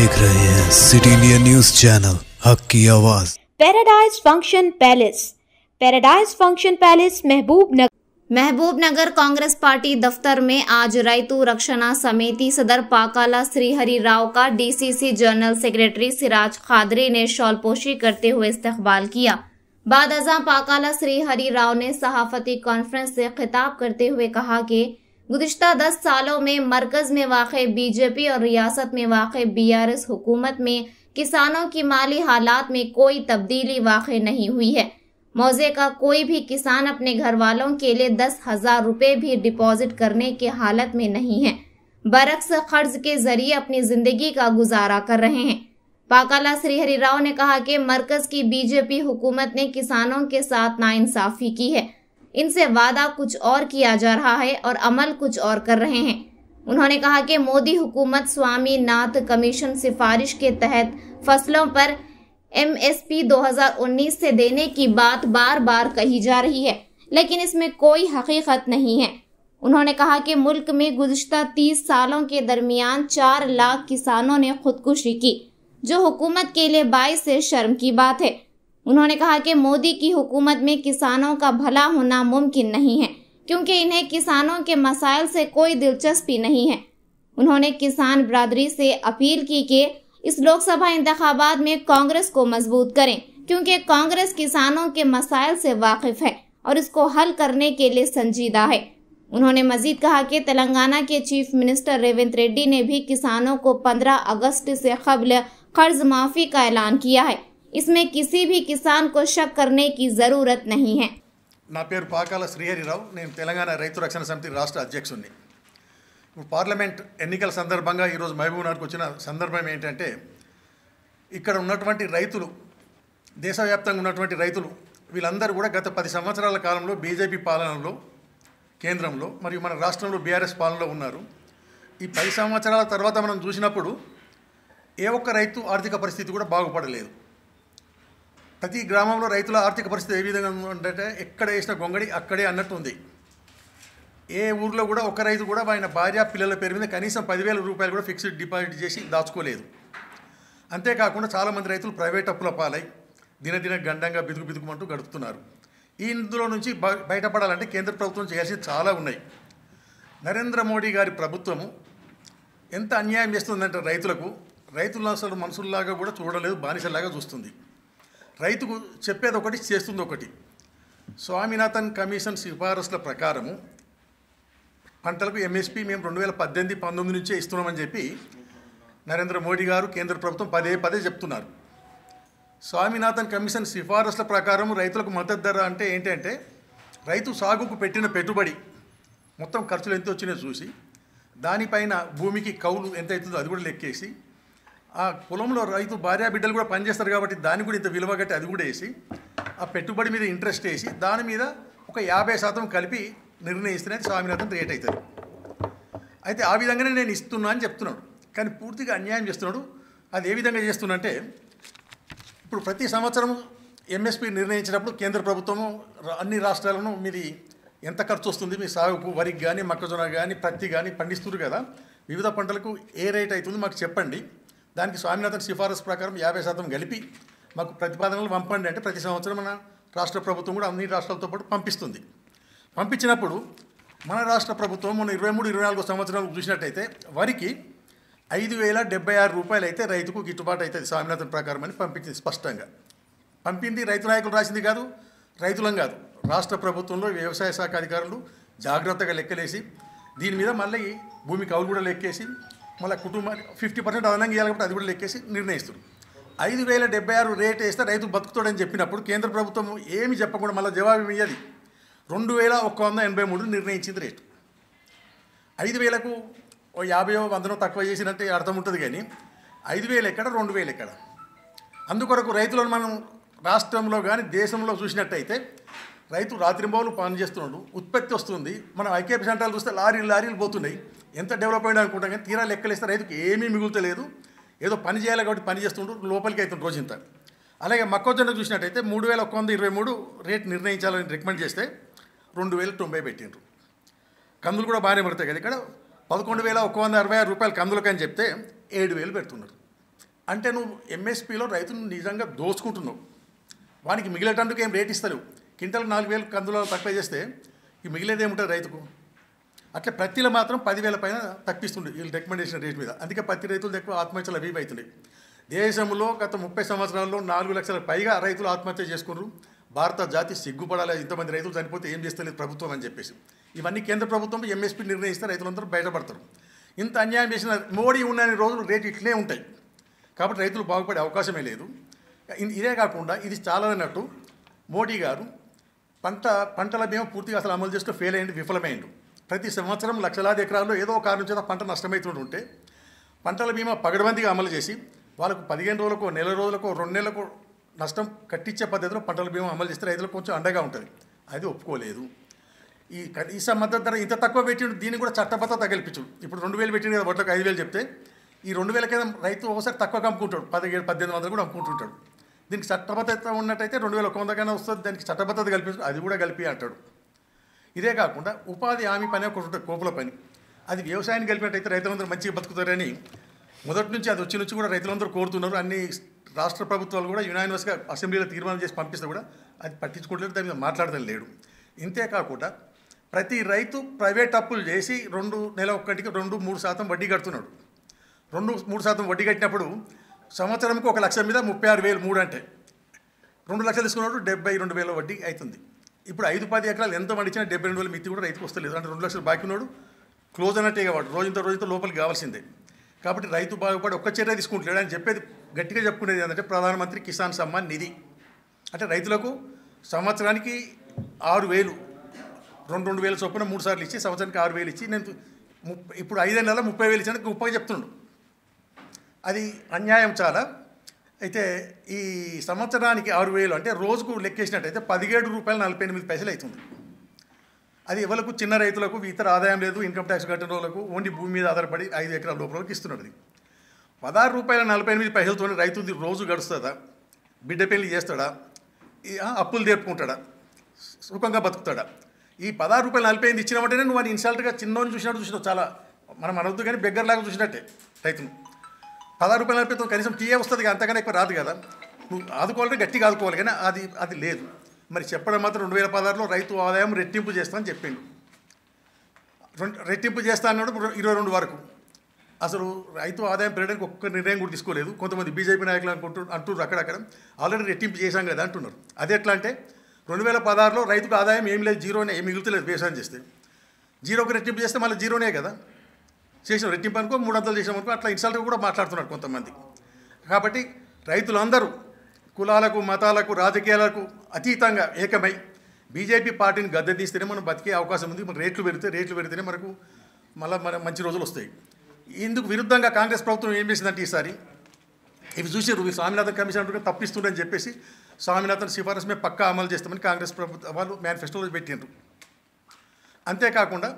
देख रहे हैं city India news channel Haq ki Awaz paradise function palace paradise function palace Mahabubnagar महबूब नगर कांग्रेस पार्टी दफ्तर में आज रायतु रक्षणा समिति सदर पाकाला श्रीहरी राव का DCC general secretary Siraj Khadri ने शॉलपोशी करते हुए इस्तकबाल किया बाद पाकाला श्री श्रीहरि राव ने सहाफती कॉन्फ्रेंस से खिताब करते हुए कहा कि गुजशत दस सालों में मरकज़ में वाक़ बीजेपी और रियासत में वाक़ बी आर एस हुकूमत में किसानों की माली हालात में कोई तब्दीली वाक़ नहीं हुई है मौजे का कोई भी किसान अपने घर वालों के लिए दस हज़ार रुपये भी डिपॉजिट करने के हालत में नहीं है बरक्स कर्ज के जरिए अपनी ज़िंदगी का गुजारा कर रहे हैं पाकाला श्रीहरी राव ने कहा कि मरकज़ की बीजेपी हुकूमत ने किसानों के साथ नाइंसाफ़ी की है इनसे वादा कुछ और किया जा रहा है और अमल कुछ और कर रहे हैं उन्होंने कहा कि मोदी हुकूमत स्वामी नाथ कमीशन सिफारिश के तहत फसलों पर एमएसपी 2019 से देने की बात बार बार कही जा रही है लेकिन इसमें कोई हकीकत नहीं है उन्होंने कहा कि मुल्क में गुजशत तीस सालों के दरमियान चार लाख किसानों ने खुदकुशी की जो हुकूमत के लिए बाईस से शर्म की बात है उन्होंने कहा कि मोदी की हुकूमत में किसानों का भला होना मुमकिन नहीं है क्योंकि इन्हें किसानों के मसाइल से कोई दिलचस्पी नहीं है उन्होंने किसान बरदरी से अपील की कि इस लोकसभा इंतबात में कांग्रेस को मजबूत करें क्योंकि कांग्रेस किसानों के मसाइल से वाकिफ है और इसको हल करने के लिए संजीदा है उन्होंने मजीद कहा कि तेलंगाना के चीफ मिनिस्टर रेवंत रेड्डी ने भी किसानों को 15 अगस्त से कबल कर्ज माफी का ऐलान किया है इसमें किसी भी किसान को शक करने की ज़रूरत नहीं है నా పేరు పాకాల శ్రీహరిరావు నేను తెలంగాణ రైతు రక్షణ సమితి రాష్ట్ర అధ్యక్షుడిని ఇప్పుడు పార్లమెంట్ ఎన్నికల సందర్భంగా ఈరోజు నగర్కి వచ్చిన సందర్భం ఏంటంటే ఇక్కడ ఉన్నటువంటి రైతులు దేశవ్యాప్తంగా ఉన్నటువంటి రైతులు వీళ్ళందరూ కూడా గత పది సంవత్సరాల కాలంలో బీజేపీ పాలనలో కేంద్రంలో మరియు మన రాష్ట్రంలో బీఆర్ఎస్ పాలనలో ఉన్నారు ఈ పది సంవత్సరాల తర్వాత మనం చూసినప్పుడు ఏ ఒక్క రైతు ఆర్థిక పరిస్థితి కూడా బాగుపడలేదు ప్రతి గ్రామంలో రైతుల ఆర్థిక పరిస్థితి ఏ విధంగా ఉందంటే ఎక్కడ వేసిన గొంగడి అక్కడే అన్నట్టు ఉంది ఏ ఊర్లో కూడా ఒక రైతు కూడా ఆయన భార్య పిల్లల పేరు మీద కనీసం పదివేల రూపాయలు కూడా ఫిక్స్డ్ డిపాజిట్ చేసి దాచుకోలేదు అంతేకాకుండా చాలామంది రైతులు ప్రైవేట్ అప్పుల పాలై దినదిన గండంగా బిదుగు బిదుగుమంటూ గడుపుతున్నారు ఈ ఇందులో నుంచి బయటపడాలంటే కేంద్ర ప్రభుత్వం చేయాల్సింది చాలా ఉన్నాయి నరేంద్ర మోడీ గారి ప్రభుత్వము ఎంత అన్యాయం చేస్తుందంటే రైతులకు రైతులు అసలు మనుషుల్లాగా కూడా చూడలేదు బానిసలాగా చూస్తుంది రైతుకు చెప్పేది ఒకటి చేస్తుంది ఒకటి స్వామినాథన్ కమిషన్ సిఫారసుల ప్రకారము పంటలకు ఎంఎస్పి మేము రెండు వేల పద్దెనిమిది పంతొమ్మిది నుంచే ఇస్తున్నామని చెప్పి నరేంద్ర మోడీ గారు కేంద్ర ప్రభుత్వం పదే పదే చెప్తున్నారు స్వామినాథన్ కమిషన్ సిఫారసుల ప్రకారం రైతులకు మద్దతు ధర అంటే ఏంటంటే రైతు సాగుకు పెట్టిన పెట్టుబడి మొత్తం ఖర్చులు ఎంత వచ్చినా చూసి దానిపైన భూమికి కౌలు ఎంత అవుతుందో అది కూడా లెక్కేసి ఆ పొలంలో రైతు భార్య బిడ్డలు కూడా పనిచేస్తారు కాబట్టి దాన్ని కూడా ఇంత విలువ కట్టి అది కూడా వేసి ఆ పెట్టుబడి మీద ఇంట్రెస్ట్ వేసి దాని మీద ఒక యాభై శాతం కలిపి నిర్ణయిస్తేనే స్వామినాథన్ రేట్ అవుతుంది అయితే ఆ విధంగానే నేను ఇస్తున్నా అని చెప్తున్నాడు కానీ పూర్తిగా అన్యాయం చేస్తున్నాడు అది ఏ విధంగా చేస్తున్నంటే ఇప్పుడు ప్రతి సంవత్సరం ఎంఎస్పి నిర్ణయించినప్పుడు కేంద్ర ప్రభుత్వము అన్ని రాష్ట్రాలను మీది ఎంత ఖర్చు వస్తుంది మీ సాగుకు వరికి కానీ మొక్కజొన్న కానీ పత్తి కానీ పండిస్తున్నారు కదా వివిధ పంటలకు ఏ రేట్ అవుతుంది మాకు చెప్పండి దానికి స్వామినాథన్ సిఫారసు ప్రకారం యాభై శాతం కలిపి మాకు ప్రతిపాదనలు పంపండి అంటే ప్రతి సంవత్సరం మన రాష్ట్ర ప్రభుత్వం కూడా అన్ని రాష్ట్రాలతో పాటు పంపిస్తుంది పంపించినప్పుడు మన రాష్ట్ర ప్రభుత్వం మొన్న ఇరవై మూడు ఇరవై నాలుగు సంవత్సరాలకు చూసినట్టయితే వరికి ఐదు వేల డెబ్బై ఆరు రూపాయలు అయితే రైతుకు గిట్టుబాటు అవుతుంది స్వామినాథన్ ప్రకారం అని పంపించింది స్పష్టంగా పంపింది రైతు నాయకులు రాసింది కాదు రైతులం కాదు రాష్ట్ర ప్రభుత్వంలో వ్యవసాయ శాఖ అధికారులు జాగ్రత్తగా లెక్కలేసి దీని మీద మళ్ళీ భూమి కౌలు కూడా లెక్కేసి మళ్ళీ కుటుంబానికి ఫిఫ్టీ పర్సెంట్ అదనంగా ఇవ్వాలి కాబట్టి అది కూడా లెక్కేసి నిర్ణయిస్తారు ఐదు వేల డెబ్బై ఆరు రేట్ వేస్తే రైతు బతుకుతాడని చెప్పినప్పుడు కేంద్ర ప్రభుత్వం ఏమి చెప్పకుండా మళ్ళీ జవాబు ఇవ్వాలి రెండు వేల ఒక్క వంద ఎనభై మూడు నిర్ణయించింది రేటు ఐదు వేలకు ఓ యాభైయో వందనో తక్కువ చేసినట్టే అర్థం ఉంటుంది కానీ ఐదు వేలు ఎక్కడ రెండు వేలు ఎక్కడ అందుకొరకు రైతులను మనం రాష్ట్రంలో కానీ దేశంలో చూసినట్టయితే రైతు రాత్రింబావులు చేస్తున్నాడు ఉత్పత్తి వస్తుంది మనం ఐకేపీ సెంటర్లు చూస్తే లారీలు లారీలు పోతున్నాయి ఎంత డెవలప్ అయ్యాడు అనుకుంటాం కానీ తీరా లెక్కలేస్తే రైతుకు ఏమీ మిగులుతలేదు ఏదో పని చేయాలి కాబట్టి పని చేస్తుంటూ లోపలికి అవుతుంది రోజంతా అలాగే మొక్కజొన్న చూసినట్టయితే మూడు వేల ఒక్క వంద ఇరవై మూడు రేట్ నిర్ణయించాలని రికమెండ్ చేస్తే రెండు వేల తొంభై పెట్టిండ్రు కందులు కూడా బాగానే పడతాయి కదా ఇక్కడ పదకొండు వేల ఒక వంద అరవై ఆరు రూపాయలు కందులకు అని చెప్తే ఏడు వేలు పెడుతున్నారు అంటే నువ్వు ఎంఎస్పీలో రైతును నిజంగా దోచుకుంటున్నావు వానికి మిగిలేటందుకు ఏం రేట్ ఇస్తలేవు క్వింటల్ నాలుగు వేలు కందులో తక్కువ చేస్తే ఈ మిగిలేది ఏముంటుంది రైతుకు అట్లా పత్తిలో మాత్రం పదివేల పైన తప్పిస్తుండే వీళ్ళు రికమెండేషన్ రేట్ మీద అందుకే పత్తి రైతులు ఎక్కువ ఆత్మహత్యలు అవి అవుతున్నాయి దేశంలో గత ముప్పై సంవత్సరాల్లో నాలుగు లక్షల పైగా రైతులు ఆత్మహత్య చేసుకున్నారు భారత జాతి సిగ్గుపడాలి ఇంతమంది రైతులు చనిపోతే ఏం చేస్తలేదు ప్రభుత్వం అని చెప్పేసి ఇవన్నీ కేంద్ర ప్రభుత్వం ఎంఎస్పీ నిర్ణయిస్తే రైతులందరూ బయటపడతారు ఇంత అన్యాయం చేసిన మోడీ ఉన్న రోజులు రేటు ఇట్లే ఉంటాయి కాబట్టి రైతులు బాగుపడే అవకాశమే లేదు ఇదే కాకుండా ఇది చాలన్నట్టు మోడీ గారు పంట పంటల బీమా పూర్తిగా అసలు అమలు చేస్తూ ఫెయిల్ అయ్యింది విఫలమైంది ప్రతి సంవత్సరం లక్షలాది ఎకరాల్లో ఏదో ఒక కారణం చేత పంట నష్టమవుతుంటుంటే పంటల బీమా పగడబందిగా అమలు చేసి వాళ్ళకు పదిహేను రోజులకు నెల రోజులకు రెండు నెలలకు నష్టం కట్టించే పద్ధతిలో పంటల బీమా అమలు చేస్తే రైతులకు కొంచెం అండగా ఉంటుంది అది ఒప్పుకోలేదు ఈ కనీస మద్దతు ధర ఇంత తక్కువ పెట్టిండు దీన్ని కూడా చట్టబద్ధ తగలిపించు ఇప్పుడు రెండు వేలు పెట్టింది కదా వడ్లకు ఐదు వేలు చెప్తే ఈ రెండు వేల కింద రైతు ఒకసారి తక్కువ అమ్ముకుంటాడు పదిహేడు పద్దెనిమిది వందలు కూడా అమ్ముకుంటుంటాడు దీనికి చట్టబద్ధత ఉన్నట్టయితే రెండు వేల ఒక వందకైనా వస్తుంది దానికి చట్టబద్ధత కల్పిస్తుంది అది కూడా కలిపి అంటాడు ఇదే కాకుండా ఉపాధి హామీ పని ఒకటి ఉంటుంది కోపుల పని అది వ్యవసాయాన్ని కలిపినట్టయితే రైతులందరూ మంచిగా బతుకుతారని మొదటి నుంచి అది వచ్చి నుంచి కూడా రైతులందరూ కోరుతున్నారు అన్ని రాష్ట్ర ప్రభుత్వాలు కూడా యునానిమస్గా అసెంబ్లీలో తీర్మానం చేసి పంపిస్తే కూడా అది పట్టించుకోవట్లేదు దాని మీద మాట్లాడడం లేడు ఇంతే కాకుండా ప్రతి రైతు ప్రైవేట్ అప్పులు చేసి రెండు నెల ఒక్కటికి రెండు మూడు శాతం వడ్డీ కడుతున్నాడు రెండు మూడు శాతం వడ్డీ కట్టినప్పుడు సంవత్సరంకి ఒక లక్ష మీద ముప్పై ఆరు వేలు మూడు అంటే రెండు లక్షలు తీసుకున్నప్పుడు డెబ్బై రెండు వేల వడ్డీ అవుతుంది ఇప్పుడు ఐదు పది ఎకరాలు ఎంత పండించినా డెబ్బై రెండు వేల మిత్తి కూడా రైతుకు వస్తలేదు అంటే రెండు లక్షలు బాకీ ఉన్నాడు క్లోజ్ అన్నట్టే కాబట్టి రోజుంత రోజుతో లోపలికి కావాల్సిందే కాబట్టి రైతు బాగుపడి ఒక్క చర్య తీసుకుంటలేడు అని చెప్పేది గట్టిగా చెప్పుకునేది ఏంటంటే ప్రధానమంత్రి కిసాన్ సమ్మాన్ నిధి అంటే రైతులకు సంవత్సరానికి ఆరు వేలు రెండు రెండు వేల చొప్పున మూడు సార్లు ఇచ్చి సంవత్సరానికి ఆరు వేలు ఇచ్చి నేను ఇప్పుడు ఐదేళ్ళ ముప్పై వేలు ఇచ్చాను గొప్పగా చెప్తున్నాడు అది అన్యాయం చాలా అయితే ఈ సంవత్సరానికి ఆరు వేలు అంటే రోజుకు లెక్కేసినట్టయితే పదిహేడు రూపాయలు నలభై ఎనిమిది పైసలు అవుతుంది అది ఎవరికి చిన్న రైతులకు ఇతర ఆదాయం లేదు ఇన్కమ్ ట్యాక్స్ కట్టిన వాళ్ళకు ఓన్లీ భూమి మీద ఆధారపడి ఐదు ఎకరాల లోపలకి ఇస్తున్నది పదహారు రూపాయల నలభై ఎనిమిది పైసలతో రైతుది రోజు గడుస్తుందా బిడ్డ పెళ్లి చేస్తాడా అప్పులు తీర్పుకుంటాడా సుఖంగా బతుకుతాడా ఈ పదహారు రూపాయలు నలభై ఐదు వాటినే నువ్వు అని ఇన్సల్ట్గా చిన్నోని చూసినట్టు చూసినావు చాలా మనం అనవద్దు కానీ బెగ్గర్లాగా చూసినట్టే రైతును పదహారు రూపాయల నడిపితో కనీసం టీఏ వస్తుంది అంతకన్నా ఎక్కువ రాదు కదా నువ్వు ఆదుకోవాలంటే గట్టిగా ఆదుకోవాలి కానీ అది అది లేదు మరి చెప్పడం మాత్రం రెండు వేల పదహారులో రైతు ఆదాయం రెట్టింపు చేస్తామని చెప్పిండు రెట్టింపు చేస్తా అన్నాడు ఇరవై రెండు వరకు అసలు రైతు ఆదాయం పెరగడానికి ఒక్క నిర్ణయం కూడా తీసుకోలేదు కొంతమంది బీజేపీ నాయకులు అనుకుంటు అంటున్నారు అక్కడక్కడ ఆల్రెడీ రెట్టింపు చేశాం కదా అంటున్నారు అది ఎట్లా అంటే రెండు వేల పదహారులో రైతుకు ఆదాయం ఏం లేదు జీరోనే ఏం మిగులుతలేదు వ్యవసాయం చేస్తే జీరోకి రెట్టింపు చేస్తే మళ్ళీ జీరోనే కదా చేసిన రెట్టింపు అనుకో మూడు వందలు చేసాం అనుకో అట్లా ఇన్సల్ట్గా కూడా మాట్లాడుతున్నారు కొంతమంది కాబట్టి రైతులందరూ కులాలకు మతాలకు రాజకీయాలకు అతీతంగా ఏకమై బీజేపీ పార్టీని గద్దె తీస్తేనే మనం బతికే అవకాశం ఉంది మన రేట్లు పెడితే రేట్లు పెడితేనే మనకు మళ్ళీ మన మంచి రోజులు వస్తాయి ఇందుకు విరుద్ధంగా కాంగ్రెస్ ప్రభుత్వం ఏం చేసిందంటే ఈసారి ఇవి చూసి స్వామినాథన్ కమిషన్ తప్పిస్తుండని చెప్పేసి స్వామినాథన్ సిఫారసు మేము పక్కా అమలు చేస్తామని కాంగ్రెస్ ప్రభుత్వం వాళ్ళు మేనిఫెస్టోలో పెట్టినారు అంతేకాకుండా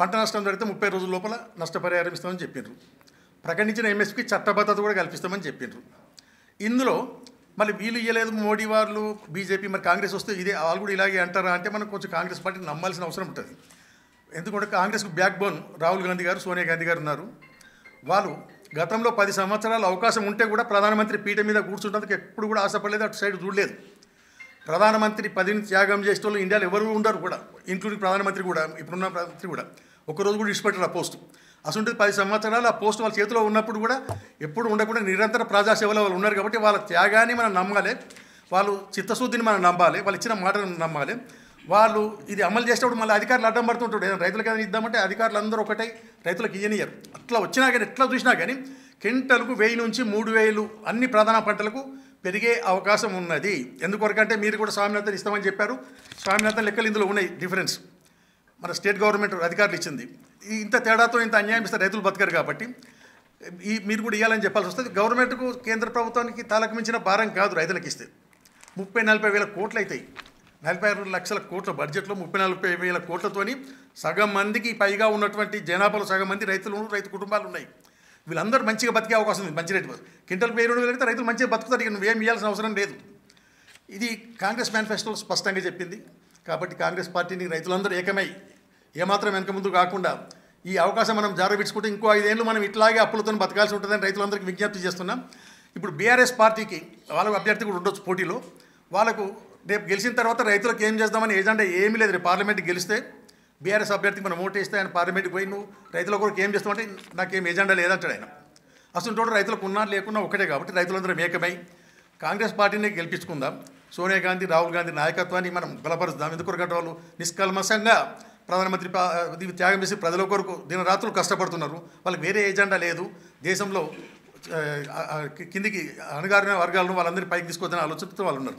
పంట నష్టం జరిగితే ముప్పై రోజుల లోపల నష్టపరిహారం ఇస్తామని చెప్పినారు ప్రకటించిన ఎంఎస్పీకి చట్టబద్ధత కూడా కల్పిస్తామని చెప్పినారు ఇందులో మళ్ళీ వీళ్ళు ఇవ్వలేదు మోడీ వాళ్ళు బీజేపీ మరి కాంగ్రెస్ వస్తే ఇదే వాళ్ళు కూడా ఇలాగే అంటారా అంటే మనం కొంచెం కాంగ్రెస్ పార్టీని నమ్మాల్సిన అవసరం ఉంటుంది ఎందుకంటే కాంగ్రెస్కు బ్యాక్ బోన్ రాహుల్ గాంధీ గారు సోనియా గాంధీ గారు ఉన్నారు వాళ్ళు గతంలో పది సంవత్సరాలు అవకాశం ఉంటే కూడా ప్రధానమంత్రి పీఠ మీద కూర్చుంటందుకు ఎప్పుడు కూడా ఆశపడలేదు అటు సైడ్ చూడలేదు ప్రధానమంత్రి పదిని త్యాగం చేసే వాళ్ళు ఇండియాలో ఎవరు ఉండరు కూడా ఇంక్లూడింగ్ ప్రధానమంత్రి కూడా ఇప్పుడున్న ప్రధానమంత్రి కూడా రోజు కూడా విడిచిపెట్టారు ఆ పోస్ట్ అసలు పది సంవత్సరాలు ఆ పోస్ట్ వాళ్ళ చేతిలో ఉన్నప్పుడు కూడా ఎప్పుడు ఉండకుండా నిరంతర ప్రజాసేవలో వాళ్ళు ఉన్నారు కాబట్టి వాళ్ళ త్యాగాన్ని మనం నమ్మాలి వాళ్ళు చిత్తశుద్ధిని మనం నమ్మాలి వాళ్ళు ఇచ్చిన మాటలు నమ్మాలి వాళ్ళు ఇది అమలు చేసేటప్పుడు మళ్ళీ అధికారులు అడ్డం పడుతుంటాడు ఏదైనా రైతులకు ఏదైనా ఇద్దామంటే అధికారులు అందరూ ఒకటే రైతులకు ఇయ్యనియ్యరు అట్లా వచ్చినా కానీ ఎట్లా చూసినా కానీ కింటలకు వెయ్యి నుంచి మూడు వేలు అన్ని ప్రధాన పంటలకు పెరిగే అవకాశం ఉన్నది ఎందుకొరకంటే మీరు కూడా స్వామినాథన్ ఇస్తామని చెప్పారు స్వామినాథన్ లెక్కలు ఇందులో ఉన్నాయి డిఫరెన్స్ మన స్టేట్ గవర్నమెంట్ అధికారులు ఇచ్చింది ఇంత తేడాతో ఇంత అన్యాయం ఇస్తే రైతులు బతకరు కాబట్టి ఈ మీరు కూడా ఇవ్వాలని చెప్పాల్సి వస్తుంది గవర్నమెంట్కు కేంద్ర ప్రభుత్వానికి తాలకు మించిన భారం కాదు రైతులకు ఇస్తే ముప్పై నలభై వేల కోట్లు అవుతాయి నలభై ఆరు లక్షల కోట్ల బడ్జెట్లో ముప్పై నలభై వేల కోట్లతోని సగం మందికి పైగా ఉన్నటువంటి జనాభాలో సగం మంది రైతులు రైతు కుటుంబాలు ఉన్నాయి వీళ్ళందరూ మంచిగా బతికే అవకాశం ఉంది మంచి రేటు క్వింటల్ పేరు వెళ్తే రైతులు మంచిగా బతుకుతారు ఇక నువ్వేం ఇవ్వాల్సిన అవసరం లేదు ఇది కాంగ్రెస్ మేనిఫెస్టోలో స్పష్టంగా చెప్పింది కాబట్టి కాంగ్రెస్ పార్టీని రైతులందరూ ఏకమై ఏమాత్రం వెనక ముందు కాకుండా ఈ అవకాశం మనం జారబిడ్చుకుంటే ఇంకో ఐదేళ్ళు మనం ఇట్లాగే అప్పులతో బతకాల్సి ఉంటుందని రైతులందరికీ విజ్ఞప్తి చేస్తున్నాం ఇప్పుడు బీఆర్ఎస్ పార్టీకి వాళ్ళకు అభ్యర్థి కూడా ఉండొచ్చు పోటీలో వాళ్ళకు రేపు గెలిచిన తర్వాత రైతులకు ఏం చేద్దామని ఏజెండా ఏమీ లేదు రేపు పార్లమెంట్కి గెలిస్తే బీఆర్ఎస్ అభ్యర్థికి మనం ఓటేస్తే ఆయన పార్లమెంట్కి పోయి నువ్వు రైతుల కొరకు ఏం చేస్తామంటే నాకేం ఏజెండా లేదంటాడు ఆయన అసలు తోడు రైతులకు ఉన్నా లేకున్నా ఒకటే కాబట్టి రైతులందరూ ఏకమై కాంగ్రెస్ పార్టీనే గెలిపించుకుందాం సోనియా గాంధీ రాహుల్ గాంధీ నాయకత్వాన్ని మనం బలపరుస్తాం ఎందుకొరకంటే వాళ్ళు నిష్కల్మసంగా ప్రధానమంత్రి త్యాగం చేసి ప్రజల కొరకు రాత్రులు కష్టపడుతున్నారు వాళ్ళకి వేరే ఏజెండా లేదు దేశంలో కిందికి అణగారిన వర్గాలను వాళ్ళందరినీ పైకి తీసుకొచ్చిన ఆలోచనతో వాళ్ళు ఉన్నారు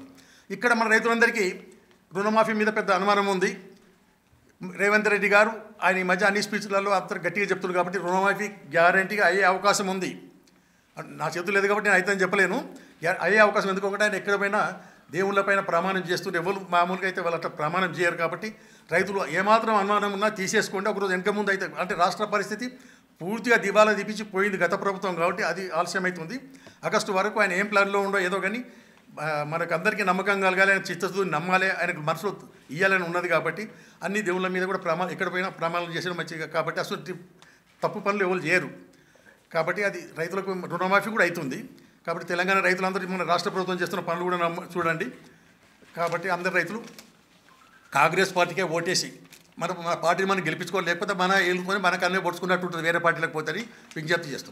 ఇక్కడ మన రైతులందరికీ రుణమాఫీ మీద పెద్ద అనుమానం ఉంది రేవంత్ రెడ్డి గారు ఆయన ఈ మధ్య అన్ని స్పీచ్లలో అంత గట్టిగా చెప్తున్నారు కాబట్టి రుణమాఫీ గ్యారంటీగా అయ్యే అవకాశం ఉంది నా చేతులు లేదు కాబట్టి నేను అయితే చెప్పలేను అయ్యే అవకాశం ఎందుకంటే ఆయన ఎక్కడ పోయినా దేవుళ్ళ పైన ప్రమాణం చేస్తుంటే ఎవరు మామూలుగా అయితే వాళ్ళ ప్రమాణం చేయరు కాబట్టి రైతులు ఏమాత్రం అనుమానం ఉన్నా తీసేసుకోండి ఒకరోజు వెనక ముందు అయితే అంటే రాష్ట్ర పరిస్థితి పూర్తిగా దివాలా దిపించి పోయింది గత ప్రభుత్వం కాబట్టి అది ఆలస్యమవుతుంది ఆగస్టు వరకు ఆయన ఏం ప్లాన్లో ఉండో ఏదో కానీ మనకు అందరికీ నమ్మకం కలగాలి ఆయన చిత్తశుద్ధి నమ్మాలి ఆయనకు మనసులో ఇయ్యాలని ఉన్నది కాబట్టి అన్ని దేవుళ్ళ మీద కూడా ప్రమా ఎక్కడ పోయినా ప్రమాణం చేసిన మంచిగా కాబట్టి అసలు తప్పు పనులు ఎవరు చేయరు కాబట్టి అది రైతులకు రుణమాఫీ కూడా అవుతుంది కాబట్టి తెలంగాణ రైతులందరూ మన రాష్ట్ర ప్రభుత్వం చేస్తున్న పనులు కూడా చూడండి కాబట్టి అందరు రైతులు కాంగ్రెస్ పార్టీకే ఓటేసి మన మన పార్టీని మనం గెలిపించుకోవాలి లేకపోతే మన ఏలుకొని మనకు అన్నీ పొడుచుకున్నట్టు ఉంటుంది వేరే పార్టీలకు పోతని విజ్ఞప్తి చేస్తుంటారు